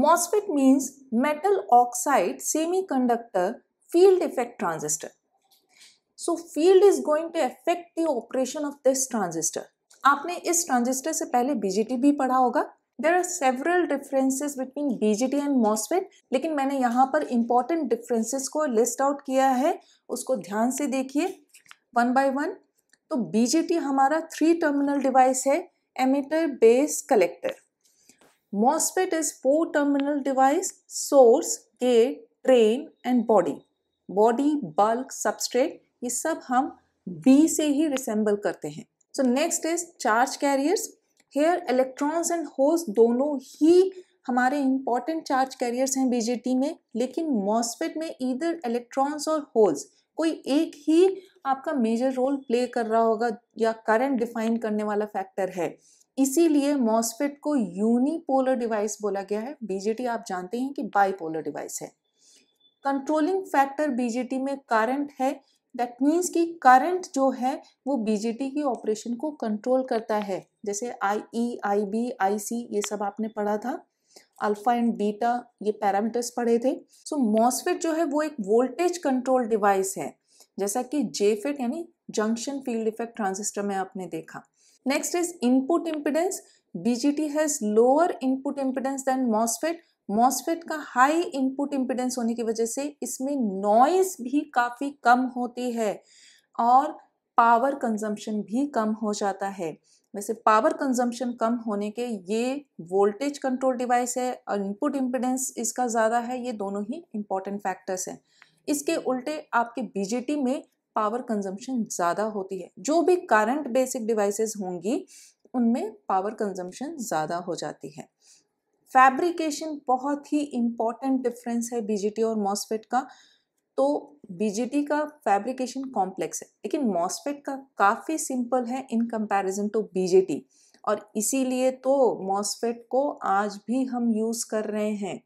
MOSFET means metal oxide semiconductor field effect transistor. So field is going to affect the operation of this transistor आपने इस transistor से पहले BJT भी पढ़ा होगा there are several differences between BJT and MOSFET लेकिन मैंने यहाँ पर इंपॉर्टेंट डिफरेंसेस को लिस्ट आउट किया है उसको ध्यान से देखिए वन बाई वन तो बीजेटी हमारा थ्री टर्मिनल डिवाइस है emitter base collector MOSFET is four terminal device, source, gate, drain and body body bulk substrate ये सब हम बी से ही रिसेंबल करते हैं so next is charge carriers here electrons and होस्ट दोनों ही हमारे इंपॉर्टेंट चार्ज कैरियर्स हैं बीजेटी में लेकिन मॉस्फेट में इधर इलेक्ट्रॉन्स और होल्स कोई एक ही आपका मेजर रोल प्ले कर रहा होगा या करंट डिफाइन करने वाला फैक्टर है इसीलिए मॉसफेट को यूनिपोलर डिवाइस बोला गया है बीजेटी आप जानते हैं कि बाईपोलर डिवाइस है कंट्रोलिंग फैक्टर बीजेटी में करंट है दैट मीन्स कि करंट जो है वो बीजेटी की ऑपरेशन को कंट्रोल करता है जैसे आई ई आई बी आई सी ये सब आपने पढ़ा था अल्फा एंड बीटा ये पैरामीटर्स पढ़े थे सो so, मॉसफेट जो है वो एक वोल्टेज कंट्रोल डिवाइस है जैसा कि जेफेट यानी जंक्शन फील्ड इफेक्ट ट्रांजिस्टर में आपने देखा next is input impedance BJT has lower input impedance than MOSFET MOSFET का हाई इनपुट इम्पिडेंस होने की वजह से इसमें नॉइज भी काफ़ी कम होती है और पावर कंजम्पशन भी कम हो जाता है वैसे पावर कंजम्पशन कम होने के ये वोल्टेज कंट्रोल डिवाइस है और इनपुट इम्पिडेंस इसका ज़्यादा है ये दोनों ही इम्पॉर्टेंट फैक्टर्स हैं इसके उल्टे आपके बीजेटी में पावर कंजम्पशन ज़्यादा होती है जो भी करंट बेसिक डिवाइसेस होंगी उनमें पावर कंजम्पशन ज़्यादा हो जाती है फैब्रिकेशन बहुत ही इम्पॉर्टेंट डिफरेंस है बीजेटी और मॉसफेट का तो बीजेटी का फैब्रिकेशन कॉम्प्लेक्स है लेकिन मॉस्फेट का काफ़ी सिंपल है इन कंपैरिजन टू बीजेटी और इसीलिए तो मॉस्फेट को आज भी हम यूज़ कर रहे हैं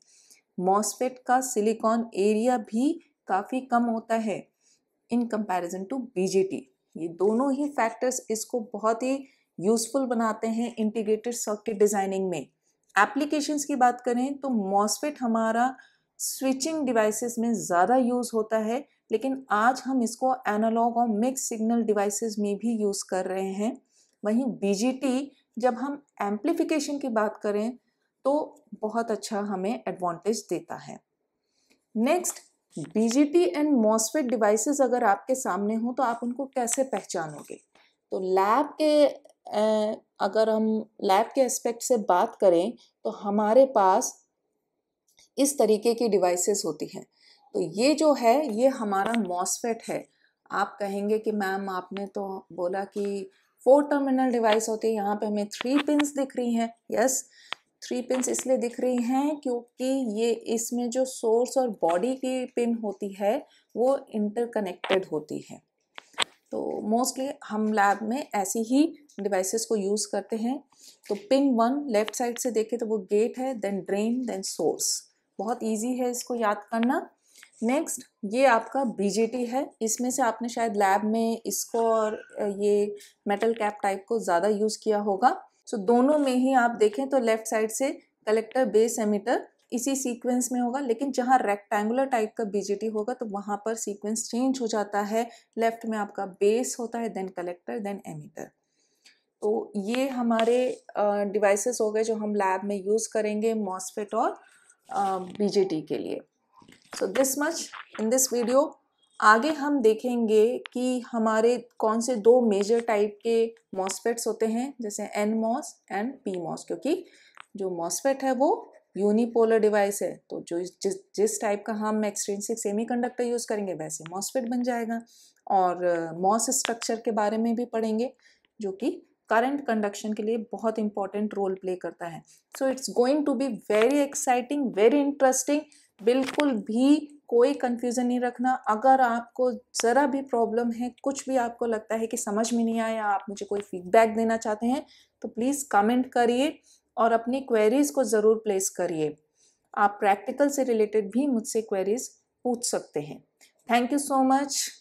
मॉस्फेट का सिलिकॉन एरिया भी काफ़ी कम होता है इन कंपैरिजन टू बीजेटी ये दोनों ही फैक्टर्स इसको बहुत ही यूज़फुल बनाते हैं इंटीग्रेटेड सर्किट डिज़ाइनिंग में एप्लीकेशंस की बात करें तो मॉस्फेट हमारा स्विचिंग डिवाइसेस में ज़्यादा यूज़ होता है लेकिन आज हम इसको एनालॉग और मिक्स सिग्नल डिवाइसेस में भी यूज़ कर रहे हैं वहीं बीजीटी जब हम एम्प्लीफिकेशन की बात करें तो बहुत अच्छा हमें एडवांटेज देता है next BJT and MOSFET devices अगर आपके सामने हो तो आप उनको कैसे पहचानोगे तो लैब के अगर हम लैब के एस्पेक्ट से बात करें तो हमारे पास इस तरीके की डिवाइसेस होती हैं तो ये जो है ये हमारा मॉसफेट है आप कहेंगे कि मैम आपने तो बोला कि फोर टर्मिनल डिवाइस होती है यहाँ पे हमें थ्री पिंस दिख रही हैं यस थ्री पिंस इसलिए दिख रही हैं क्योंकि ये इसमें जो सोर्स और बॉडी की पिन होती है वो इंटरकनेक्टेड होती है तो मोस्टली हम लैब में ऐसी ही डिवाइसेस को यूज़ करते हैं तो पिन वन लेफ़्ट साइड से देखें तो वो गेट है देन ड्रेन देन सोर्स बहुत ईजी है इसको याद करना नेक्स्ट ये आपका बीजेटी है इसमें से आपने शायद लैब में इसको और ये मेटल कैप टाइप को ज़्यादा यूज़ किया होगा सो so, दोनों में ही आप देखें तो लेफ्ट साइड से कलेक्टर बेस एमिटर इसी सीक्वेंस में होगा लेकिन जहाँ रेक्टेंगुलर टाइप का बीजेटी होगा तो वहाँ पर सीक्वेंस चेंज हो जाता है लेफ्ट में आपका बेस होता है देन कलेक्टर देन एमिटर तो ये हमारे डिवाइसेस हो गए जो हम लैब में यूज़ करेंगे मॉसफेट और बीजेटी um, के लिए so this much in this video आगे हम देखेंगे कि हमारे कौन से दो मेजर टाइप के मॉसफेट्स होते हैं जैसे N MOS and P MOS क्योंकि जो मॉसफेट है वो यूनिपोलर डिवाइस है तो जो जिस जिस टाइप का हम एक्सट्रेंसिक सेमीकंडक्टर यूज़ करेंगे वैसे मॉसफेट बन जाएगा और मॉस uh, स्ट्रक्चर के बारे में भी पढ़ेंगे जो कि करंट कंडक्शन के लिए बहुत इंपॉर्टेंट रोल प्ले करता है so it's going to be very exciting very interesting बिल्कुल भी कोई कंफ्यूजन नहीं रखना अगर आपको ज़रा भी प्रॉब्लम है कुछ भी आपको लगता है कि समझ में नहीं आया आप मुझे कोई फीडबैक देना चाहते हैं तो प्लीज़ कमेंट करिए और अपनी क्वेरीज़ को ज़रूर प्लेस करिए आप प्रैक्टिकल से रिलेटेड भी मुझसे क्वेरीज़ पूछ सकते हैं थैंक यू सो मच